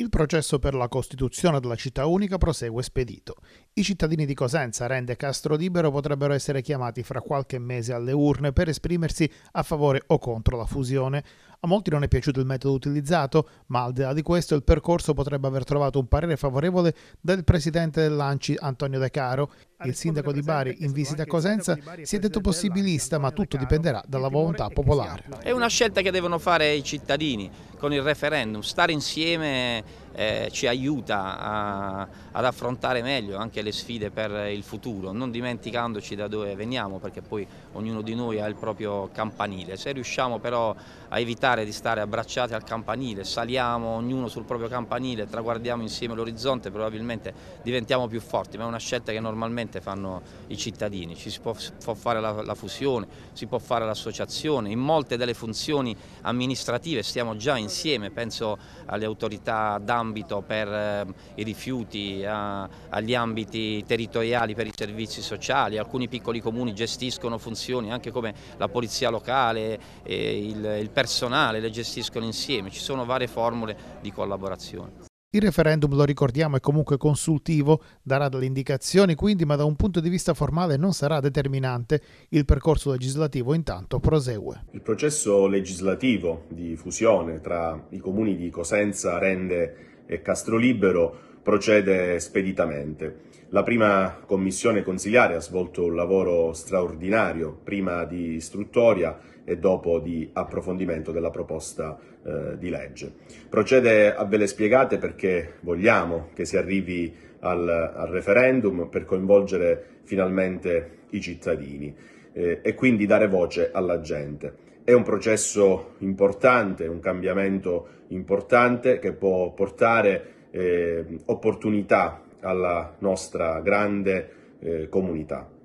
Il processo per la costituzione della città unica prosegue spedito. I cittadini di Cosenza, Rende e Castro Libero potrebbero essere chiamati fra qualche mese alle urne per esprimersi a favore o contro la fusione. A molti non è piaciuto il metodo utilizzato, ma al di là di questo il percorso potrebbe aver trovato un parere favorevole del presidente dell'ANCI Antonio De Caro il sindaco di Bari in visita a Cosenza si è detto possibilista, ma tutto dipenderà dalla volontà popolare. È una scelta che devono fare i cittadini con il referendum, stare insieme eh, ci aiuta a, ad affrontare meglio anche le sfide per il futuro, non dimenticandoci da dove veniamo perché poi ognuno di noi ha il proprio campanile. Se riusciamo però a evitare di stare abbracciati al campanile, saliamo ognuno sul proprio campanile, traguardiamo insieme l'orizzonte, probabilmente diventiamo più forti, ma è una scelta che normalmente fanno i cittadini. Ci si può, può fare la, la fusione, si può fare l'associazione, in molte delle funzioni amministrative stiamo già insieme, penso alle autorità d'Ampa, all'ambito per ehm, i rifiuti, agli ambiti territoriali per i servizi sociali, alcuni piccoli comuni gestiscono funzioni anche come la polizia locale, il, il personale le gestiscono insieme, ci sono varie formule di collaborazione. Il referendum, lo ricordiamo, è comunque consultivo, darà delle indicazioni quindi, ma da un punto di vista formale non sarà determinante. Il percorso legislativo intanto prosegue. Il processo legislativo di fusione tra i comuni di Cosenza, Rende e Castrolibero procede speditamente. La prima commissione consigliare ha svolto un lavoro straordinario, prima di istruttoria e dopo di approfondimento della proposta eh, di legge. Procede a ve le spiegate perché vogliamo che si arrivi al, al referendum per coinvolgere finalmente i cittadini eh, e quindi dare voce alla gente. È un processo importante, un cambiamento importante che può portare eh, opportunità alla nostra grande eh, comunità.